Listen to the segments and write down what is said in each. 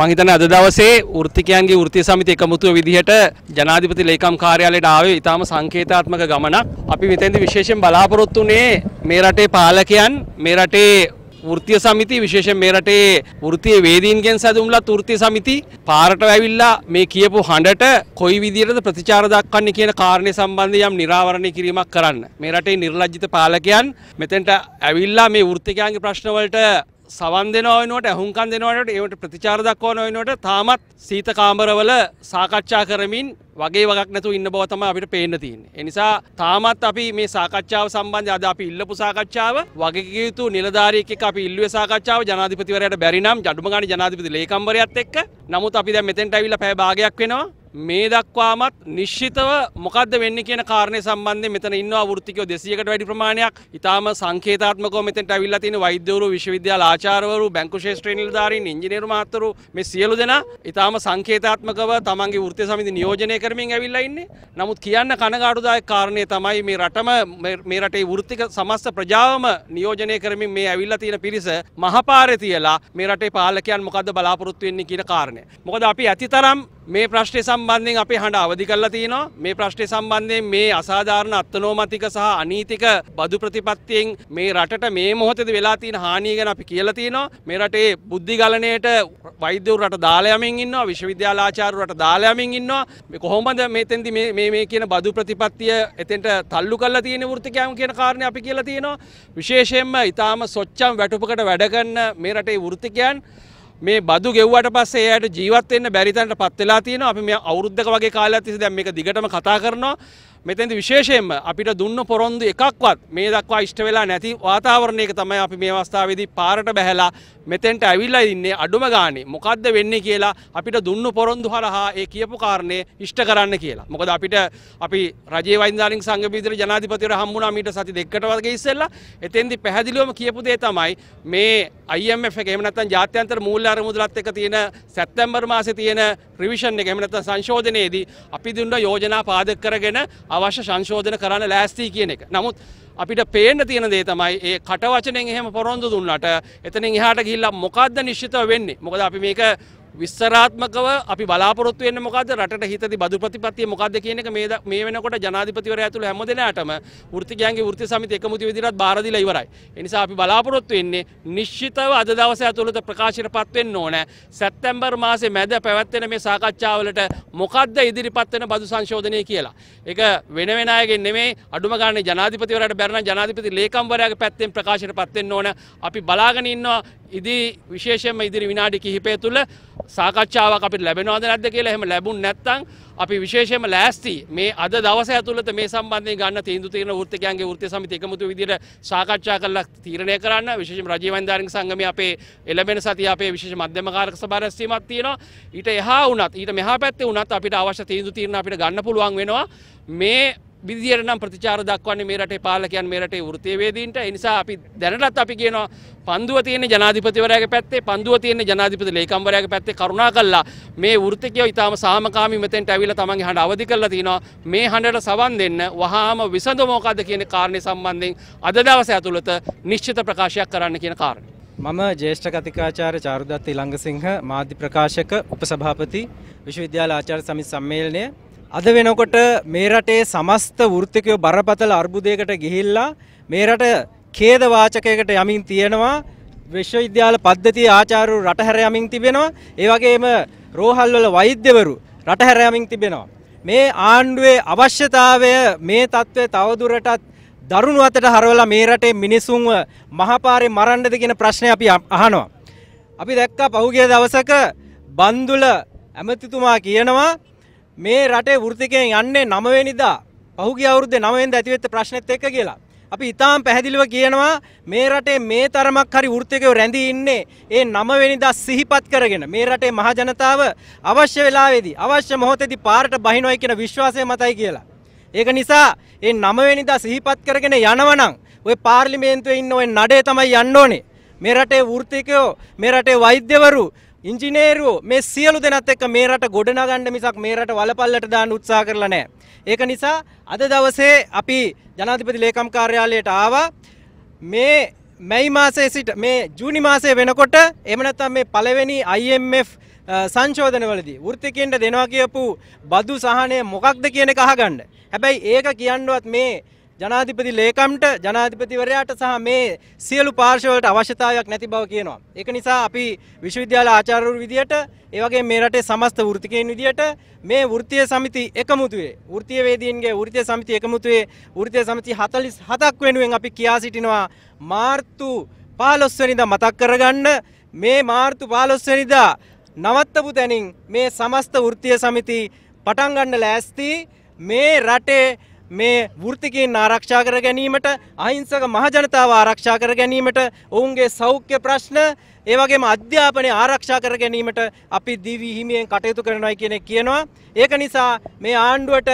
මහිතන අද දවසේ ෘතිකයන්ගේ ෘතිය සමිති එකමුතුව විදිහට ජනාධිපති ලේකම් කාර්යාලයට ආවේ ඉතාම සංකේතාත්මක ගමනක්. අපි මෙතෙන්දි විශේෂයෙන් බලාපොරොත්තු වුණේ මේ රටේ පාලකයන් මේ රටේ ෘතිය සමිති විශේෂයෙන් මේ රටේ ෘතිය වේදීන්ගෙන් සැදුම්ලා ෘතිය සමිති පාරට වැවිල්ලා මේ කියපු හඬට කොයි විදිහටද ප්‍රතිචාර දක්වන්නේ කියන කාරණේ සම්බන්ධයෙන් යම් නිරාවරණය කිරීමක් කරන්න. මේ රටේ නිර්ලජ්ජිත පාලකයන් මෙතෙන්ට ඇවිල්ලා මේ ෘතිකයන්ගේ ප්‍රශ්න වලට සවන් දෙනවනට ඇහුම්කන් දෙනවට ඒට ප්‍රතිචාර දක්වන වෙනට තාමත් සීත කාමරවල සාකච්ඡා කරමින් වගේ වගක් නැතු ඉන්න බවතම අපිට පේන්න තින්. එනිසා තාමත් අපි මේ සාකච්ඡාව සම්බන්ධ අද අපි ඉල්ලපු සාකච්ඡාව වගේයුතු නිලධාරීක අපි ඉල්ලුව සාකච්ඡාව ජනාධිපතිවරයට බැරිනම් ජඩුමගනි ජනාධිපති ලේකම්වරයත් එක්ක නමුත් අපි දැන් මෙතෙන්ට ඇවිල්ලා පැය භාගයක් වෙනවා මේ දක්වාමත් නිශ්චිතව මොකද වෙන්න කියන කාරණය සම්බන්ධ මෙතන ඉන්නවා වෘත්තිකයෝ දෙසියකට වැඩි ප්‍රමාණයක් ඉතාම සංකේතාත්මකව මෙතෙන්ට ඇවිල්ලා තියෙන වෛද්‍යවරු විශ්වවිද්‍යාල ආචාර්යවරු බැංකු ශාස්ත්‍රීය නිලධාරීන් ඉංජිනේරු මහත්වරු මේ සියලු දෙනා ඉතාම සංකේතාත්මකව තමන්ගේ වෘත්ති සමිති නියෝජනය කරමින් ඇවිල්ලා ඉන්නේ. නමුත් කියන්න කනගාටුදායක කාරණය තමයි මේ රටම මේ රටේ වෘත්තික සමස්ත ප්‍රජාවම නියෝජනය කරමින් මේ ඇවිල්ලා තියෙන පිරිස මහපාරේ තියලා මේ රටේ පාලකයන් මොකද්ද බලාපොරොත්තු වෙන්නේ කියන කාරණය. මොකද අපි ඇතිතරම් මේ ප්‍රශ්නේ සම්බන්ධයෙන් අපේ හඬ අවදි කරලා තියෙනවා මේ ප්‍රශ්නය සම්බන්ධයෙන් මේ අසාධාරණ අත්නෝමතික සහ අනීතික බදු ප්‍රතිපත්තියෙන් මේ රටට මේ මොහොතේදී වෙලා තියෙන හානිය ගැන අපි කියලා තියෙනවා මේ රටේ බුද්ධිගලණයට වෛද්‍යවරු රට දාලා යමින් ඉන්නවා විශ්වවිද්‍යාල ආචාර්යවරු රට දාලා යමින් ඉන්නවා මේ කොහොමද මෙතෙන්දි මේ මේ මේ කියන බදු ප්‍රතිපත්තිය එතෙන්ට තල්ලු කරලා තියෙන වෘත්තිකයන් කියන කාරණය අපි කියලා තියෙනවා විශේෂයෙන්ම ඉතාම සොච්චම් වැටුපකට වැඩ කරන මේ රටේ වෘත්තිකයන් මේ බදු ගෙව්වට පස්සේ එයාට ජීවත් වෙන්න බැරි තැනට පත් වෙලා තියෙනවා. අපි මේ අවුරුද්දක වගේ කාලයක් තිස්සේ දැන් මේක දිගටම කතා කරනවා. මෙතැදි විශේෂයෙන්ම අපිට දුන්න පොරොන්දු එකක්වත් මේ දක්වා ඉෂ්ට වෙලා නැති වාතාවරණයක තමයි අපි මේ අවස්ථාවේදී පාරට බැහැලා මෙතෙන්ට ඇවිල්ලා ඉන්නේ අඩුම ගානේ මොකද්ද වෙන්නේ කියලා අපිට දුන්න පොරොන්දු හරහා ඒ කියපු කාරණේ ඉෂ්ට කරන්න කියලා. මොකද අපිට අපි රජයේ වෛද්‍යනාලින් සංඝ බිහිදල ජනාධිපතිවර හම්බුණා මීට සති දෙකකට වගේ ඉස්සෙල්ලා. එතෙන්දි පැහැදිලිවම කියපු දේ තමයි මේ IMF එක එහෙම නැත්නම් ජාත්‍යන්තර මූල්‍ය අරමුදලත් එක්ක තියෙන සැප්තැම්බර් මාසේ තියෙන රිවිෂන් එක එහෙම නැත්නම් සංශෝධනයේදී අපි දුන්න යෝජනා පාදක කරගෙන අවශ්‍ය සංශෝධන කරන්න ලෑස්තිී කියන එක. නමුත් අපිට පේන්න තියෙන දේ තමයි ඒ කටවචනෙන් එහෙම පොරොන්දු දුන්නට එතනින් එහාට ගිහිල්ලා මොකද්ද නිශ්චිතව වෙන්නේ. මොකද අපි මේක විස්සරාත්මකව අපි බලාපොරොත්තු වෙන්නේ මොකද්ද රටට හිතති බදු ප්‍රතිපත්තිය මොකද්ද කියන එක මේ මේ වෙනකොට ජනාධිපතිවරයා ඇතුළු හැම දෙනාටම වෘත්තිකයන්ගේ වෘත්ති සමිති එකමුතු විදිහට බාර දීලා ඉවරයි. ඒ නිසා අපි බලාපොරොත්තු වෙන්නේ නිශ්චිතව අද දවසේ ඇතුළත ප්‍රකාශයටපත් වෙන්න ඕන. සැප්තැම්බර් මාසේ මැද පැවැත්වෙන මේ සාකච්ඡාවලට මොකද්ද ඉදිරිපත් වෙන බදු සංශෝධනය කියලා. ඒක වෙන වෙන අයගෙන් නෙමෙයි අඩුම ගානේ ජනාධිපතිවරයාට බැරනම් ජනාධිපති ලේකම්වරයාගේ පැත්තෙන් ප්‍රකාශයටපත් වෙන්න ඕන. අපි බලාගෙන ඉන්නවා ඉදි විශේෂයෙන්ම ඉදිරි විනාඩි කිහිපය තුළ සාකච්ඡාවක් අපිට ලැබෙනවද නැද්ද කියලා එහෙම ලැබුණ නැත්නම් අපි විශේෂයෙන්ම ලෑස්ති මේ අද දවස ඇතුළත මේ සම්බන්ධයෙන් ගන්න තීන්දුව తీරන වෘත්තිකයන්ගේ වෘත්ති සමිති එකමුතු විදිහට සාකච්ඡා කරලා තීරණය කරන්න විශේෂයෙන්ම රජීව වන්දාරින් සංගමයේ අපේ එළඹෙන සතිය අපේ විශේෂ මධ්‍යම කාරක සභා රැස්වීමක් තියෙනවා ඊට එහා වුණත් ඊට මෙහා පැත්තේ වුණත් අපිට අවශ්‍ය තීන්දුව తీරන අපිට ගන්න පුළුවන් වෙනවා මේ විදිහට නම් ප්‍රතිචාර දක්වන්නේ මේ රටේ පාලකයන් මේ රටේ වෘත්තීයවේදීන්ට ඒ නිසා අපි දැනටත් අපි කියනවා පන්දුව තියෙන ජනාධිපතිවරයාගේ පැත්තේ පන්දුව තියෙන ජනාධිපති ලේකම්වරයාගේ පැත්තේ කරුණා කළා මේ වෘත්තිකයෝ ඊටාම සාමකාමී මෙතෙන්ට ඇවිල්ලා තමන්ගේ හඬ අවදි කරලා තිනවා මේ හඬට සවන් දෙන්න වහාම විසඳ මොකද්ද කියන කාරණේ සම්බන්ධයෙන් අද දවසේ ඇතුළත නිශ්චිත ප්‍රකාශයක් කරන්න කියන කාරණේ මම ජේෂ්ඨ කතිකාචාර්ය චාරුදත්ත ඉලංගසිංහ මාධ්‍ය ප්‍රකාශක උපසභාපති විශ්වවිද්‍යාල ආචාර්ය සමිති සම්මේලනයේ අද වෙනකොට මේ රටේ සමස්ත වෘත්තිකයෝ බරපතල අර්බුදයකට ගිහිල්ලා මේ රට ඛේදවාචකයකට යමින් තියෙනවා විශ්වවිද්‍යාල පද්ධතිය ආචාර්යවරු රට හැර යමින් තිබෙනවා ඒ වගේම රෝහල්වල වෛද්‍යවරු රට හැර යමින් තිබෙනවා මේ ආණ්ඩුවේ අවශ්‍යතාවය මේ தત્ත්වය තවදුරටත් දරුණු අතට හරවලා මේ රටේ මිනිසුන්ව මහපාරේ මරන්නද කියන ප්‍රශ්නේ අපි අහනවා අපි දැක්කා පහුගිය දවසක බන්දුල ඇමතිතුමා කියනවා මේ රටේ වෘතිකයෙන් යන්නේ නමවෙනිදා පහුගිය අවුරුද්දේ නමවෙනිදා ඇතිවෙච්ච ප්‍රශ්නෙත් එක්ක කියලා. අපි ඉතාම පැහැදිලිව කියනවා මේ රටේ මේ තරමක් හරි වෘත්තිකයෝ රැඳී ඉන්නේ ඒ නමවෙනිදා සිහිපත් කරගෙන මේ රටේ මහජනතාව අවශ්‍ය වෙලාවේදී අවශ්‍ය මොහොතේදී පාරට බහිනොයි කියන විශ්වාසය මතයි කියලා. ඒක නිසා ඒ නමවෙනිදා සිහිපත් කරගෙන යනවනම් ওই පාර්ලිමේන්තුවේ ඉන්න ওই නඩේ තමයි යන්න ඕනේ. මේ රටේ වෘත්තිකයෝ මේ රටේ වෛද්‍යවරු ඉංජිනේරු මේ සියලු දෙනත් එක්ක මේ රට ගොඩනගන්න මිසක් මේ රට වලපල්ලට දාන්න උත්සාහ කරලා නැහැ. ඒක නිසා අද දවසේ අපි ජනාධිපති ලේකම් කාර්යාලයට ආවා මේ මැයි මාසයේ සිට මේ ජූනි මාසයේ වෙනකොට එහෙම නැත්නම් මේ පළවෙනි IMF සංශෝධනවලදී වෘත්තිකෙන්ට දෙනවා කියපු බදු සහනය මොකක්ද කියන එක අහගන්න. හැබැයි ඒක කියන්නවත් මේ ජනාධිපති ලේකම්ට ජනාධිපතිවරයාට සහ මේ සියලු පාර්ශවලට අවශ්‍යතාවයක් නැති බව කියනවා. ඒක නිසා අපි විශ්වවිද්‍යාල ආචාර්යවරු විදියට ඒ වගේ මේ රටේ සමස්ත වෘත්තිකයන් විදියට මේ වෘත්තීය සමිති එකමුතුවේ වෘත්තීය වේදීන්ගේ වෘත්තීය සමිති එකමුතුවේ වෘත්තීය සමිති 47ක් වෙනුවෙන් අපි කියා සිටිනවා මාර්තු 15 වෙනිදා මතක් කරගන්න මේ මාර්තු 15 වෙනිදා නවත්තපු තැනින් මේ සමස්ත වෘත්තීය සමිති පටන් ගන්න ලෑස්ති මේ රටේ මේ වෘත්තිකයින් ආරක්ෂා කර ගැනීමට අහිංසක මහජනතාව ආරක්ෂා කර ගැනීමට ඔවුන්ගේ සෞඛ්‍ය ප්‍රශ්න ඒ වගේම අධ්‍යාපනය ආරක්ෂා කර ගැනීමට අපි දිවි හිමියෙන් කටයුතු කරනවා කියන කියනවා. ඒක නිසා මේ ආණ්ඩුවට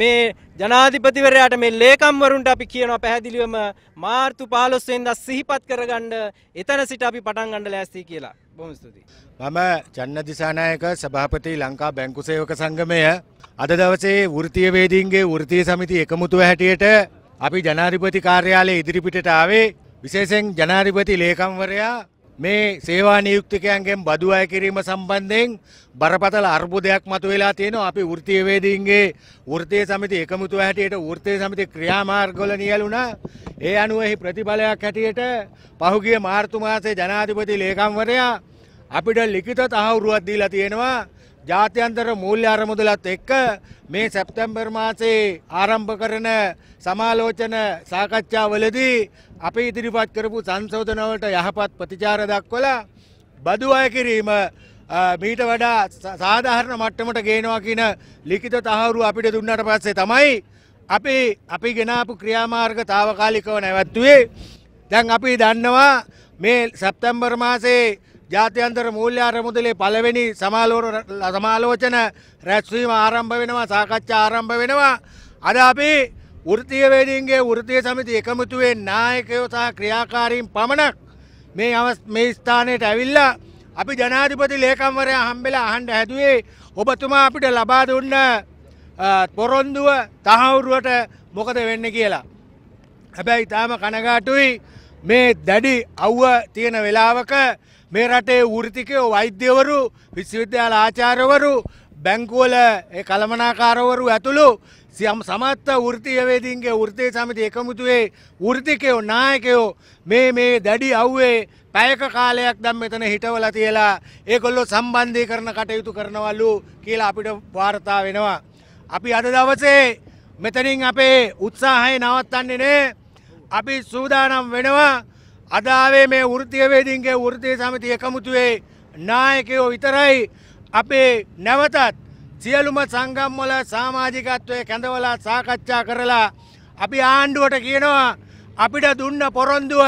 මේ ජනාධිපතිවරයාට මේ ලේකම්වරුන්ට අපි කියනවා පැහැදිලිවම මාර්තු 15 වෙනිදා සිහිපත් කරගන්න එතන සිට අපි පටන් ගන්න ලෑස්ති කියලා. බොහොම ස්තුතියි. මම චන්න දිසානායක සභාපති ලංකා බැංකු සේවක සංගමය අද දවසේ වෘත්තීය වේදීන්ගේ වෘත්තීය සමිති එකමුතුව හැටියට අපි ජනාධිපති කාර්යාලයේ ඉදිරිපිටට ආවේ විශේෂයෙන් ජනාධිපති ලේකම්වරයා මේ සේවා නියුක්තිකයන්ගෙන් බදු අය කිරීම සම්බන්ධයෙන් බරපතල අර්බුදයක් මතුවෙලා තියෙනවා අපි වෘත්තීයවේදීන්ගේ වෘත්තීය සමිති එකමුතුව හැටියට වෘත්තීය සමිති ක්‍රියාමාර්ගවල නියැලුණා ඒ අනුව එහි ප්‍රතිඵලයක් හැටියට පහුගිය මාර්තු මාසයේ ජනාධිපති ලේකම්වරයා අපිට ලිඛිත තහවුරුවක් දීලා තියෙනවා ජාත්‍යන්තර මූල්‍ය අරමුදලත් එක්ක මේ සැප්තැම්බර් මාසේ ආරම්භ කරන සමාලෝචන සාකච්ඡාවලදී අපි ඉදිරිපත් කරපු සංශෝධනවලට යහපත් ප්‍රතිචාර දක්වලා බදු අය කිරීම මීට වඩා සාධාරණ මට්ටමට ගේනවා කියන ලිඛිත තහවුරු අපිට දුන්නට පස්සේ තමයි අපි අපි ගෙනාපු ක්‍රියාමාර්ග తాවකාලිකව නැවැත්තුවේ දැන් අපි දන්නවා මේ සැප්තැම්බර් මාසේ ජාත්‍යන්තර මූල්‍ය අරමුදලේ පළවෙනි සමාලෝචන රැස්වීම ආරම්භ වෙනවා සාකච්ඡා ආරම්භ වෙනවා අද අපි වෘත්තීයවේදීන්ගේ වෘත්තීය සමිති එකමුතුවේ නායකයෝ සහ ක්‍රියාකාරීන් පමණක් මේ මේ ස්ථානයට ඇවිල්ලා අපි ජනාධිපති ලේකම්වරයා හම්බෙලා අහන්න හැදුවේ ඔබතුමා අපිට ලබා දුන්න පොරොන්දුව තහවුරුවට මොකද වෙන්න කියලා. හැබැයි තාම කනගාටුයි මේ දැඩි අව්ව තියෙන වෙලාවක මේ රටේ වෘතිකයෝ වෛද්‍යවරු විශ්වවිද්‍යාල ආචාර්යවරු බැංකුවල කළමනාකාරවරු ඇතුළු සියම් සමත්ත වෘතියවේදීන්ගේ වෘතිය සමිති එකමුතුවේ වෘතිකයෝ නායකයෝ මේ මේ දැඩි අව්වේ පැයක කාලයක් දැන් මෙතන හිටවලා තියලා ඒගොල්ලෝ සම්බන්ධීකරණ කටයුතු කරනවලු කියලා අපිට වාර්තා වෙනවා. අපි අද දවසේ මෙතනින් අපේ උත්සාහය නවත්තන්නේ නේ. අපි සූදානම් වෙනවා අදාවේ මේ වෘතියවේදීන්ගේ වෘතිය සමති එකමුතුවේ නායකයෝ විතරයි අපේ නැවතත් සියලුම සංගම්වල සාමාජිකත්වය කැඳවලා සාකච්ඡා කරලා අපි ආණ්ඩුවට කියනවා අපිට දුන්න පොරොන්දුව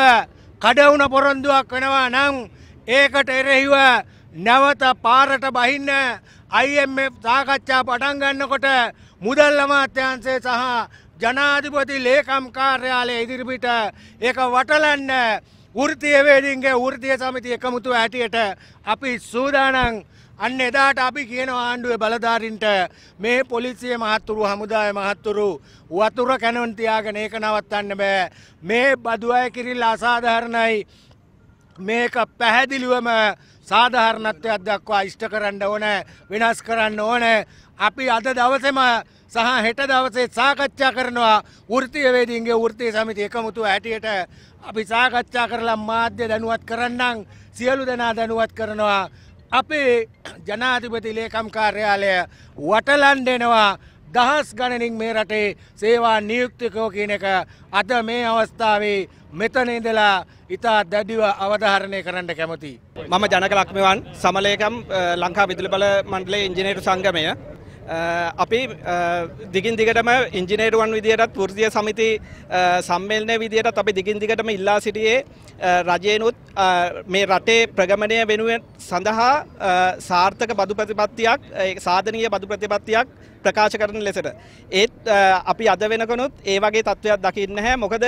කඩවුන පොරොන්දුවක් වෙනවා නම් ඒකට එරෙහිව නැවත පාරට බහින්න IMF සාකච්ඡා පටන් ගන්නකොට මුදල් අමාත්‍යාංශය සහ ජනාධිපති ලේකම් කාර්යාලය ඉදිරිපිට ඒක වටලන්න වෘතියවේදීන්ගේ වෘතිය සමිති එකමුතු ඇටියට අපි සූදානන් අන්න එදාට අපි කියන ආණ්ඩුවේ බලධාරින්ට මේ පොලිසිය මහත්තුරු හමුදාය මහත්තුරු වතුර කැනවන් තියාගෙන ඒක නවත්තන්න බෑ මේ බදු අය කිරිල්ල අසාධාරණයි මේක පැහැදිලිවම සාධාරණත්වයක් දක්වා ඉෂ්ට කරන්න ඕන වෙනස් කරන්න ඕන අපි අද දවසේම සහ හෙට දවසේ සාකච්ඡා කරනවා වෘත්තියවේදීන්ගේ වෘත්තිය සමිති එකමුතු හැටියට අපි සාකච්ඡා කරලා මාධ්‍ය දැනුවත් කරන්නම් සියලු දෙනා දැනුවත් කරනවා අපේ ජනාධිපති ලේකම් කාර්යාලය වටලන් දෙනවා දහස් ගණනින් මේ රටේ සේවා නියුක්තිකෝ කියන එක අද මේ අවස්ථාවේ මෙතන ඉඳලා ඉතා දැඩිව අවධාරණය කරන්න කැමතියි. මම ජනක ලක්මවන් සමලේකම් ලංකා විදුලි බල මණ්ඩලයේ ඉංජිනේරු සංගමය Uh, අපි uh, දිගින් දිගටම ඉංජිනේරුවන් විදිහටත් පුෘතිය සමිති uh, සම්මේලනය විදිහට අපි දිගින් දිගටම ඉල්ලා සිටියේ රජයනුත් මේ රටේ ප්‍රගමණය වෙනුවෙන් සඳහා සාර්ථක බදු ප්‍රතිපත්තියක් සාධනීය බදු ප්‍රතිපත්තියක් ප්‍රකාශ කරන ලෙසට. ඒත් අපි අද වෙනකොනුත් ඒ වගේ තත්ත්වයක් දකින්න හැ මොකද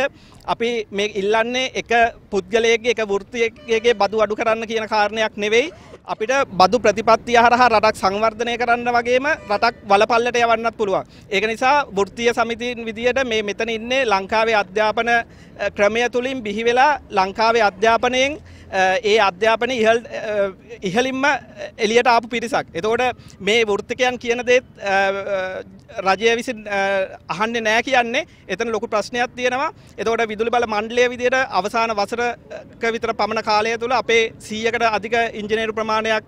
අපි මේ ඉල්ලන්නේ එක පුද්ගලයගේ එක වෘත්තියගේ බදු අඩු කරන්න කියන කාරණයක් නෙවෙයි. අපිට බදු ප්‍රතිපත්තිය හරහා රටක් සංවර්ධනය කරන්න වගේම රටක් වලපල්ලට යවන්නත් පුළුවන්. ඒක නිසා වෘත්තිය සමිතින් විදියට මේ මෙතන ඉන්නේ ලංකාවේ අධ්‍යාපන ක්‍රමය තුළින් බිහිවෙලා ලංකාවේ අධ්‍යාපනයෙන් ඒ අධ්‍යාපන ඉහල් ඉහලින්ම එලියට ආපු පිරිසක්. එතකොට මේ වෘත්තිකයන් කියන දේත් රජය විසි අහන්න නෑ කියන්නේ එතන ලොකු ප්‍රශ්නයක් තියෙනවා එතකොට විදුලි බල මණ්ඩලය විදියට අවසාන වසරක විතර පමණ කාලය තුළ අපේ සීයකට අධික ඉංජිනේරු ප්‍රමාණයක්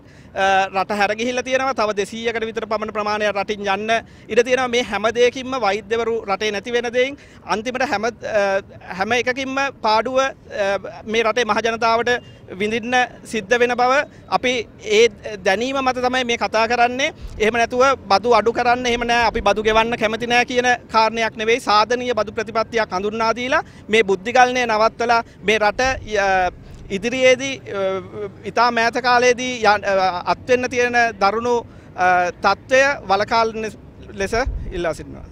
රට හැරගිහිල්ලා තියෙනවා තව 200කට විතර පමණ ප්‍රමාණයක් රටින් යන්න ඉඩ තියෙනවා මේ හැම දෙයකින්ම වෛද්‍යවරු රටේ නැති වෙන දෙයින් අන්තිමට හැම හැම එකකින්ම පාඩුව මේ රටේ මහ ජනතාවට විඳින්න සිද්ධ වෙන බව අපි ඒ දැනීම මත තමයි මේ කතා කරන්නේ එහෙම නැතුව බදු අඩු කරන්න එහෙම නෑ අපි බදු ගෙවන්න කැමති නෑ කියන කාරණයක් නෙවෙයි සාධනීය බදු ප්‍රතිපත්තියක් හඳුන්වා දීලා මේ බුද්ධිගල්ණය නවත්තලා මේ රට ඉදිරියේදී ඉතා මෑත කාලයේදී අත්වෙන්න තියෙන දරුණු තත්ත්වය වලකාල ලෙස ඉල්ලා සිටිනවා